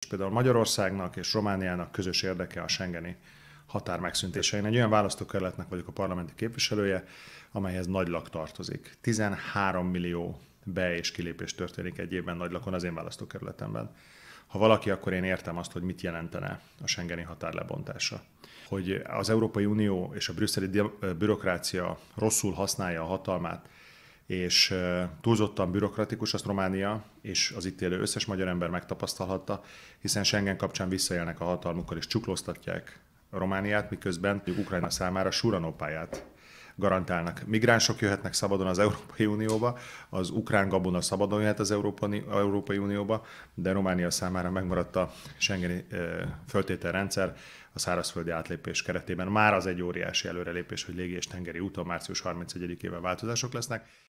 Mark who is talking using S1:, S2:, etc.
S1: és például Magyarországnak és Romániának közös érdeke a Schengeni határ megszüntése. Én egy olyan választókerületnek vagyok a parlamenti képviselője, amelyhez nagylak tartozik. 13 millió be- és kilépés történik egy évben nagylakon az én választókerületemben. Ha valaki, akkor én értem azt, hogy mit jelentene a Schengeni határ lebontása. Hogy az Európai Unió és a brüsszeli bürokrácia rosszul használja a hatalmát, és túlzottan bürokratikus, azt Románia és az itt élő összes magyar ember megtapasztalhatta, hiszen Schengen kapcsán visszaélnek a hatalmukkal és csuklóztatják Romániát, miközben Ukrajna hát- számára suranópáját garantálnak. Migránsok jöhetnek szabadon az Európai Unióba, az ukrán gabona szabadon jöhet az Európai, Európai Unióba, de Románia számára megmaradt a Schengeni föltételrendszer a szárazföldi átlépés keretében. Már az egy óriási előrelépés, hogy légi és tengeri úton március 31-ével változások lesznek.